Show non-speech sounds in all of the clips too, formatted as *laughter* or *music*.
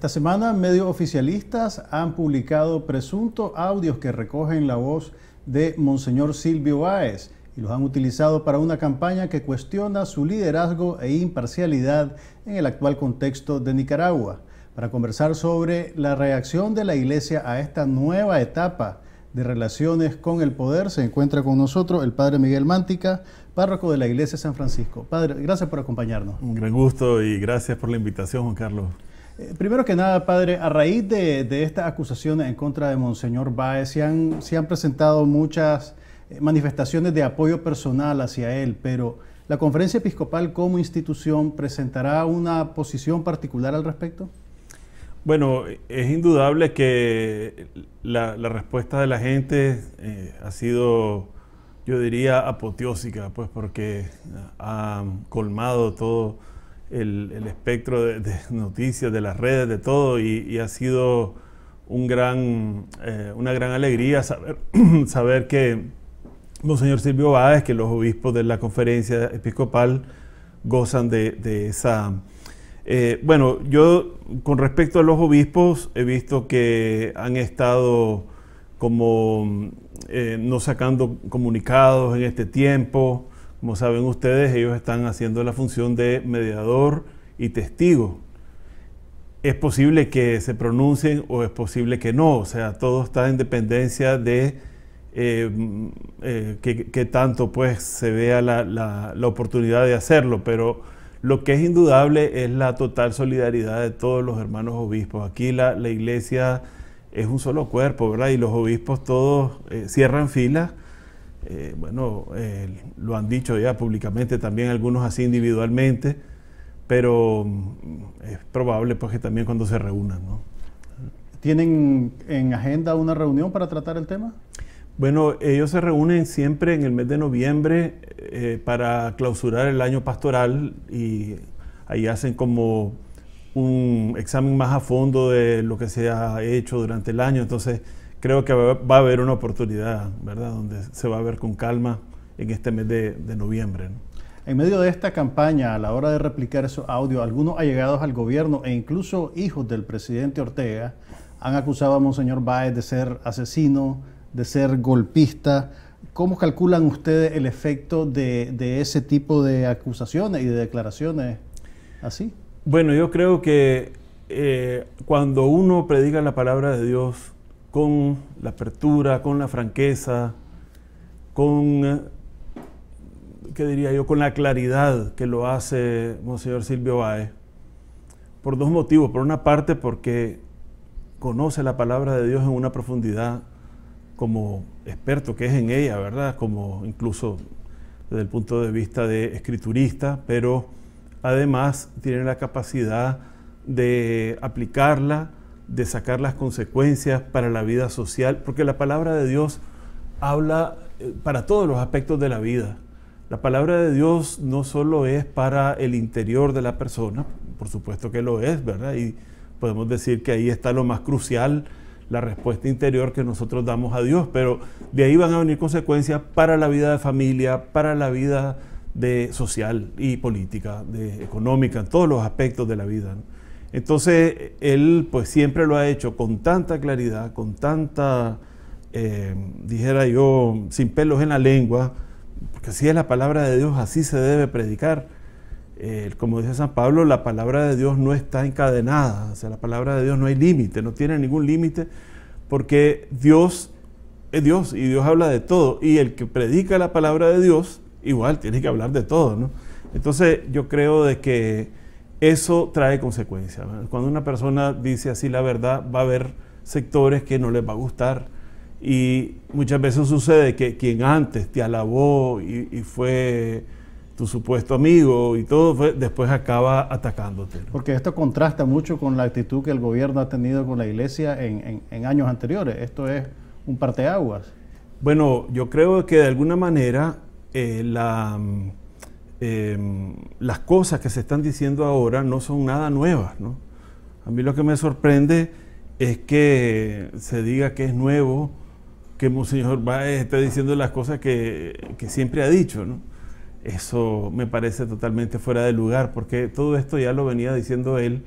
Esta semana medios oficialistas han publicado presuntos audios que recogen la voz de Monseñor Silvio Báez y los han utilizado para una campaña que cuestiona su liderazgo e imparcialidad en el actual contexto de Nicaragua. Para conversar sobre la reacción de la Iglesia a esta nueva etapa de relaciones con el poder, se encuentra con nosotros el Padre Miguel Mántica, párroco de la Iglesia de San Francisco. Padre, gracias por acompañarnos. Un gran gusto y gracias por la invitación, Juan Carlos. Eh, primero que nada, padre, a raíz de, estas acusaciones en contra de Monseñor Baez, se han, presentado muchas eh, manifestaciones de apoyo personal hacia él, pero ¿la conferencia episcopal como institución presentará una posición particular al respecto? Bueno, es indudable que la, respuesta de la gente eh, ha sido, yo diría, apoteósica, pues porque ha colmado todo el, espectro de, noticias, de las redes, de todo, y, ha sido un gran, eh, una gran alegría saber, *clears throat* saber que Monseñor Silvio Báez, que los obispos de la conferencia episcopal gozan de, esa... Eh, bueno, yo con respecto a los obispos he visto que han estado como eh, no sacando comunicados en este tiempo, como saben ustedes, ellos están haciendo la función de mediador y testigo. Es posible que se pronuncien o es posible que no, o sea, todo está en dependencia de eh, mm, eh, que, tanto pues se vea la, oportunidad de hacerlo, pero lo que es indudable es la total solidaridad de todos los hermanos obispos. Aquí la, la iglesia es un solo cuerpo, ¿verdad? Y los obispos todos eh, cierran filas eh, bueno, eh, lo han dicho ya públicamente, también algunos así individualmente, pero mm, es probable pues que también cuando se reúnan. ¿Tienen en agenda una reunión para tratar el tema? Bueno, ellos se reúnen siempre en el mes de noviembre eh, para clausurar el año pastoral y ahí hacen como un examen más a fondo de lo que se ha hecho durante el año. Entonces, creo que va a haber una oportunidad, ¿verdad? Donde se va a ver con calma en este mes de, noviembre. En medio de esta campaña, a la hora de replicar esos audios, algunos allegados al gobierno e incluso hijos del presidente Ortega han acusado a Monseñor Báez de ser asesino, de ser golpista. ¿Cómo calculan ustedes el efecto de, ese tipo de acusaciones y de declaraciones así? Bueno, yo creo que eh, cuando uno predica la palabra de Dios, con la apertura, con la franqueza, con, eh, ¿qué diría yo?, con la claridad que lo hace Monseñor Silvio Baez, por dos motivos. Por una parte, porque conoce la palabra de Dios en una profundidad como experto que es en ella, ¿verdad? Como incluso desde el punto de vista de escriturista, pero además tiene la capacidad de aplicarla de sacar las consecuencias para la vida social, porque la palabra de Dios habla eh, para todos los aspectos de la vida. La palabra de Dios no solo es para el interior de la persona, por supuesto que lo es, ¿verdad? Y podemos decir que ahí está lo más crucial, la respuesta interior que nosotros damos a Dios, pero de ahí van a venir consecuencias para la vida de familia, para la vida de social y política, de económica, en todos los aspectos de la vida. Entonces, él pues siempre lo ha hecho con tanta claridad, con tanta, eh, dijera yo, sin pelos en la lengua, porque así es la palabra de Dios, así se debe predicar. Eh, como dice San Pablo, la palabra de Dios no está encadenada, o sea, la palabra de Dios no hay límite, no tiene ningún límite, porque Dios es Dios y Dios habla de todo, y el que predica la palabra de Dios, igual tiene que hablar de todo, ¿no? Entonces, yo creo de que eso trae consecuencias. Cuando una persona dice así la verdad, va a haber sectores que no les va a gustar. Y muchas veces sucede que quien antes te alabó y, fue tu supuesto amigo y todo, después acaba atacándote. Porque esto contrasta mucho con la actitud que el gobierno ha tenido con la iglesia en, años anteriores. Esto es un parteaguas. Bueno, yo creo que de alguna manera eh, la mm, Em, las cosas que se están diciendo ahora no son nada nuevas. ¿no? A mí lo que me sorprende es que se diga que es nuevo, que Monseñor Báez esté diciendo las cosas que, siempre ha dicho. ¿no? Eso me parece totalmente fuera de lugar, porque todo esto ya lo venía diciendo él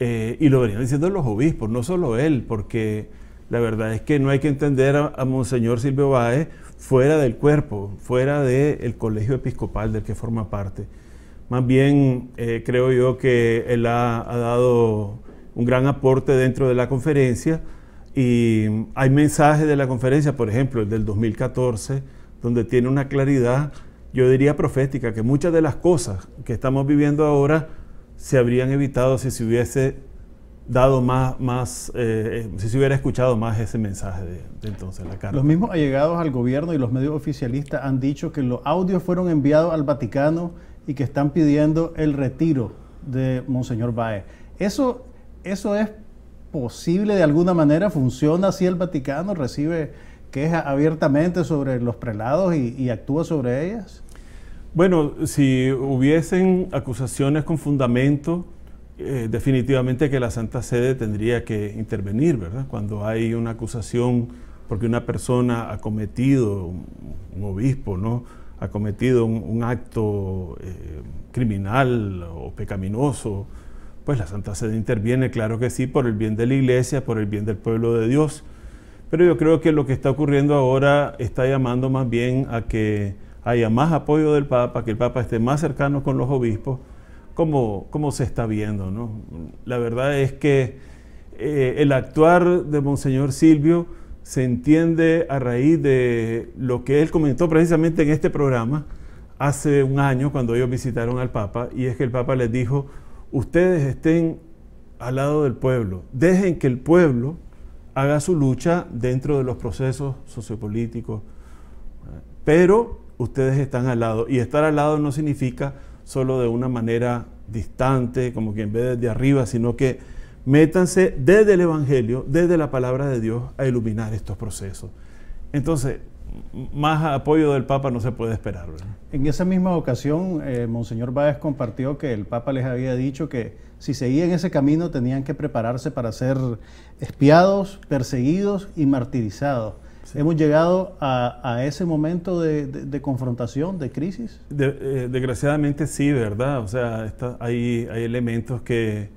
eh, y lo venían diciendo los obispos, no solo él, porque la verdad es que no hay que entender a, Monseñor Silvio Báez fuera del cuerpo, fuera del colegio episcopal del que forma parte. Más bien eh, creo yo que él ha, ha dado un gran aporte dentro de la conferencia y hay mensajes de la conferencia, por ejemplo, el del 2014, donde tiene una claridad, yo diría profética, que muchas de las cosas que estamos viviendo ahora se habrían evitado si se hubiese dado más, más eh, eh, si se hubiera escuchado más ese mensaje de, entonces la carta. Los mismos allegados al gobierno y los medios oficialistas han dicho que los audios fueron enviados al Vaticano y que están pidiendo el retiro de Monseñor Baez. ¿Eso, eso es posible de alguna manera? ¿Funciona así el Vaticano? ¿Recibe quejas abiertamente sobre los prelados y actúa sobre ellas? Bueno, si hubiesen acusaciones con fundamento, eh, definitivamente que la Santa Sede tendría que intervenir, ¿verdad? Cuando hay una acusación porque una persona ha cometido, un obispo, ¿no? Ha cometido un, acto eh, criminal o pecaminoso, pues la Santa Sede interviene, claro que sí, por el bien de la Iglesia, por el bien del pueblo de Dios. Pero yo creo que lo que está ocurriendo ahora está llamando más bien a que haya más apoyo del Papa, que el Papa esté más cercano con los obispos cómo, se está viendo. ¿no? La verdad es que eh, el actuar de Monseñor Silvio se entiende a raíz de lo que él comentó precisamente en este programa hace un año cuando ellos visitaron al Papa y es que el Papa les dijo, ustedes estén al lado del pueblo, dejen que el pueblo haga su lucha dentro de los procesos sociopolíticos, pero ustedes están al lado y estar al lado no significa solo de una manera distante, como quien ve desde arriba, sino que métanse desde el Evangelio, desde la palabra de Dios, a iluminar estos procesos. Entonces, más apoyo del Papa no se puede esperar. En esa misma ocasión, eh, Monseñor Báez compartió que el Papa les había dicho que si seguían ese camino tenían que prepararse para ser espiados, perseguidos y martirizados. Hemos llegado a, ese momento de, confrontación, de crisis. Eh, desgraciadamente sí, ¿verdad? O sea, hay, elementos que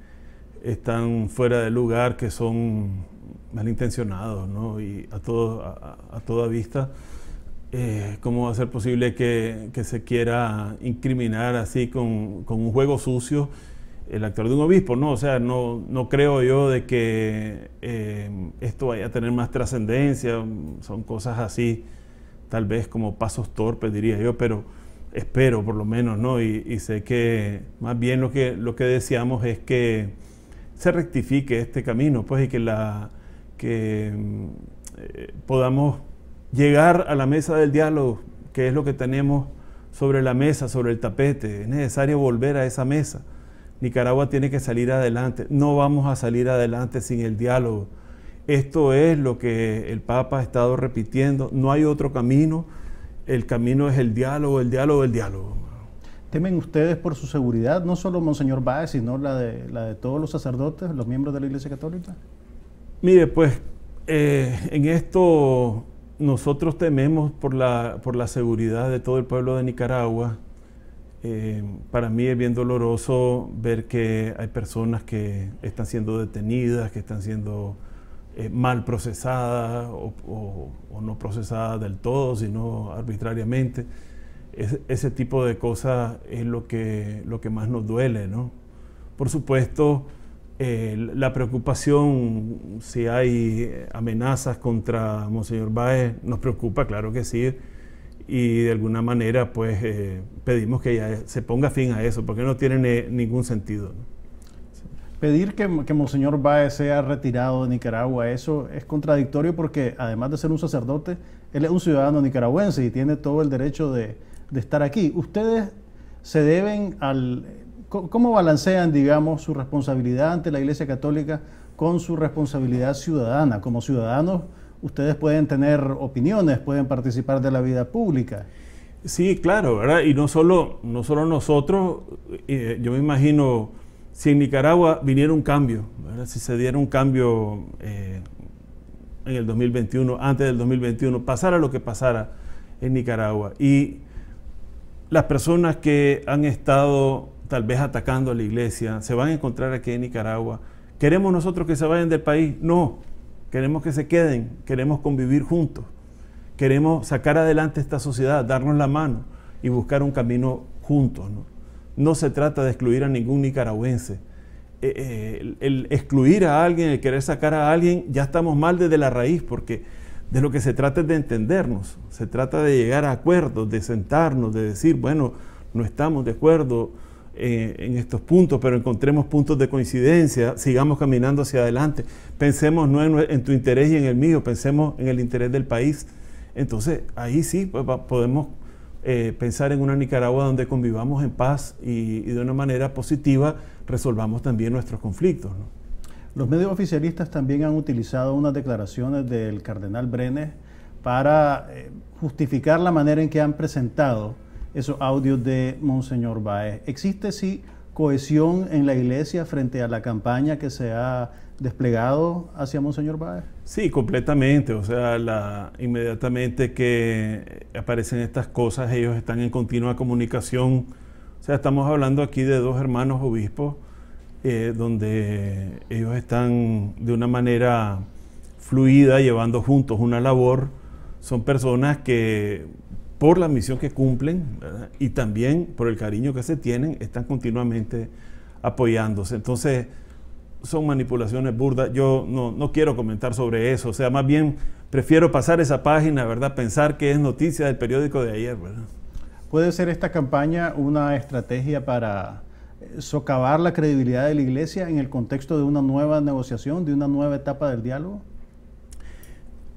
están fuera de lugar, que son malintencionados, ¿no? Y a, toda vista, eh, ¿cómo va a ser posible que, se quiera incriminar así con un juego sucio? el actor de un obispo, ¿no? O sea, no, creo yo de que eh, esto vaya a tener más trascendencia, son cosas así, tal vez como pasos torpes, diría yo, pero espero por lo menos, ¿no? Y, sé que más bien lo que, lo que deseamos es que se rectifique este camino, pues, y que, la, que eh, podamos llegar a la mesa del diálogo, que es lo que tenemos sobre la mesa, sobre el tapete. Es necesario volver a esa mesa. Nicaragua tiene que salir adelante. No vamos a salir adelante sin el diálogo. Esto es lo que el Papa ha estado repitiendo. No hay otro camino. El camino es el diálogo, el diálogo, el diálogo. ¿Temen ustedes por su seguridad, no solo Monseñor Báez, sino la de, todos los sacerdotes, los miembros de la Iglesia Católica? Mire, pues eh, en esto nosotros tememos por la seguridad de todo el pueblo de Nicaragua. Eh, para mí es bien doloroso ver que hay personas que están siendo detenidas, que están siendo eh, mal procesadas o, no procesadas del todo, sino arbitrariamente. ese tipo de cosas es lo que, más nos duele, Por supuesto, eh, la preocupación si hay amenazas contra Monseñor Baez nos preocupa, claro que sí y de alguna manera pues eh, pedimos que ya se ponga fin a eso, porque no tiene ningún sentido. Pedir que, que Monseñor Baez sea retirado de Nicaragua, eso es contradictorio porque además de ser un sacerdote, él es un ciudadano nicaragüense y tiene todo el derecho de, de estar aquí. Ustedes se deben al... ¿Cómo balancean, digamos, su responsabilidad ante la Iglesia Católica con su responsabilidad ciudadana, como ciudadanos ustedes pueden tener opiniones, pueden participar de la vida pública. Sí, claro, ¿verdad? Y no solo, no solo nosotros, eh, yo me imagino, si en Nicaragua viniera un cambio, ¿verdad? si se diera un cambio eh, en el 2021, antes del 2021, pasara lo que pasara en Nicaragua, y las personas que han estado tal vez atacando a la iglesia se van a encontrar aquí en Nicaragua, ¿queremos nosotros que se vayan del país? No, queremos que se queden, queremos convivir juntos, queremos sacar adelante esta sociedad, darnos la mano y buscar un camino juntos. No, se trata de excluir a ningún nicaragüense. Eh, eh, el excluir a alguien, el querer sacar a alguien, ya estamos mal desde la raíz, porque de lo que se trata es de entendernos, se trata de llegar a acuerdos, de sentarnos, de decir, bueno, no estamos de acuerdo, eh, en estos puntos, pero encontremos puntos de coincidencia, sigamos caminando hacia adelante, pensemos no en, tu interés y en el mío, pensemos en el interés del país. Entonces ahí sí pues, podemos eh, pensar en una Nicaragua donde convivamos en paz y, de una manera positiva resolvamos también nuestros conflictos. Los medios oficialistas también han utilizado unas declaraciones del cardenal Brenes para eh, justificar la manera en que han presentado esos audios de Monseñor Baez. ¿Existe, sí, cohesión en la iglesia frente a la campaña que se ha desplegado hacia Monseñor Baez? Sí, completamente. O sea, inmediatamente que aparecen estas cosas, ellos están en continua comunicación. O sea, estamos hablando aquí de dos hermanos obispos, eh, donde ellos están de una manera fluida, llevando juntos una labor. Son personas que por la misión que cumplen y también por el cariño que se tienen, están continuamente apoyándose. Entonces, son manipulaciones burdas. Yo no, quiero comentar sobre eso. O sea, más bien prefiero pasar esa página, ¿verdad? Pensar que es noticia del periódico de ayer, ¿Puede ser esta campaña una estrategia para eh, socavar la credibilidad de la Iglesia en el contexto de una nueva negociación, de una nueva etapa del diálogo?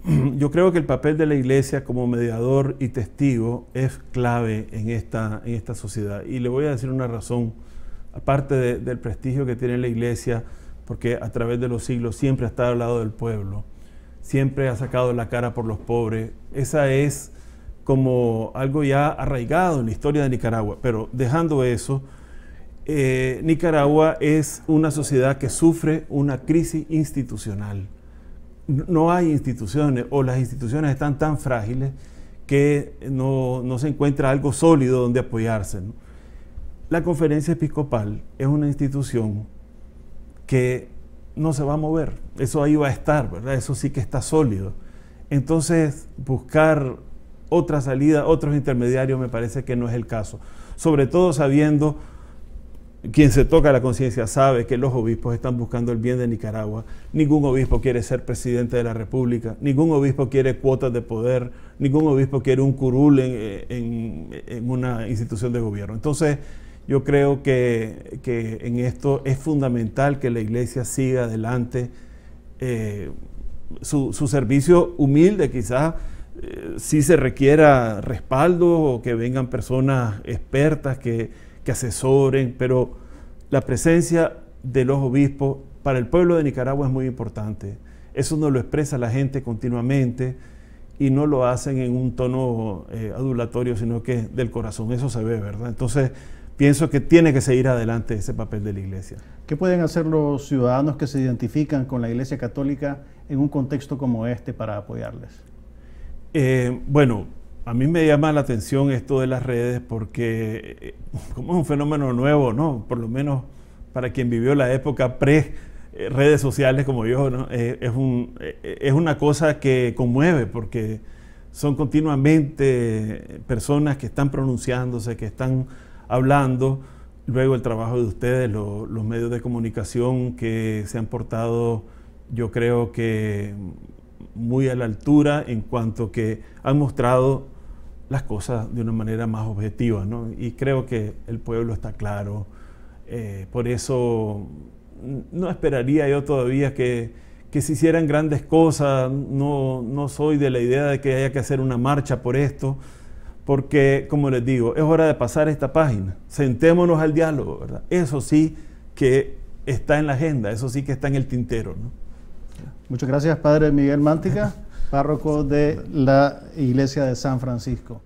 *clears throat* yo creo que el papel de la iglesia como mediador y testigo es clave en esta, sociedad. Y le voy a decir una razón, aparte del prestigio que tiene la iglesia, porque a través de los siglos siempre ha estado al lado del pueblo, siempre ha sacado la cara por los pobres. Esa es como algo ya arraigado en la historia de Nicaragua. Pero dejando eso, eh, Nicaragua es una sociedad que sufre una crisis institucional no hay instituciones o las instituciones están tan frágiles que no, se encuentra algo sólido donde apoyarse. La conferencia episcopal es una institución que no se va a mover, eso ahí va a estar, ¿verdad? Eso sí que está sólido. Entonces, buscar otra salida, otros intermediarios, me parece que no es el caso. Sobre todo sabiendo quien se toca la conciencia sabe que los obispos están buscando el bien de Nicaragua. Ningún obispo quiere ser presidente de la República, ningún obispo quiere cuotas de poder, ningún obispo quiere un curul en, una institución de gobierno. Entonces, yo creo que, en esto es fundamental que la iglesia siga adelante eh, su, servicio humilde, quizás eh, si se requiera respaldo o que vengan personas expertas que que asesoren, pero la presencia de los obispos para el pueblo de Nicaragua es muy importante. Eso no lo expresa la gente continuamente y no lo hacen en un tono eh, adulatorio, sino que del corazón, eso se ve, ¿verdad? Entonces, pienso que tiene que seguir adelante ese papel de la Iglesia. ¿Qué pueden hacer los ciudadanos que se identifican con la Iglesia Católica en un contexto como este para apoyarles? Eh, bueno, a mí me llama la atención esto de las redes porque eh, *laughs* como es un fenómeno nuevo, ¿no? Por lo menos para quien vivió la época pre eh, redes sociales como yo, ¿no? Eh, es, un, es una cosa que conmueve porque son continuamente personas que están pronunciándose, que están hablando. Luego el trabajo de ustedes, los medios de comunicación que se han portado, yo creo que muy a la altura en cuanto que han mostrado las cosas de una manera más objetiva. ¿no? Y creo que el pueblo está claro. Eh, por eso mm, no esperaría yo todavía que, que se hicieran grandes cosas. No, soy de la idea de que haya que hacer una marcha por esto, porque, como les digo, es hora de pasar esta página. Sentémonos al diálogo, ¿verdad? Eso sí que está en la agenda, eso sí que está en el tintero. ¿no? Muchas gracias, Padre Miguel Mántica párroco de la iglesia de San Francisco.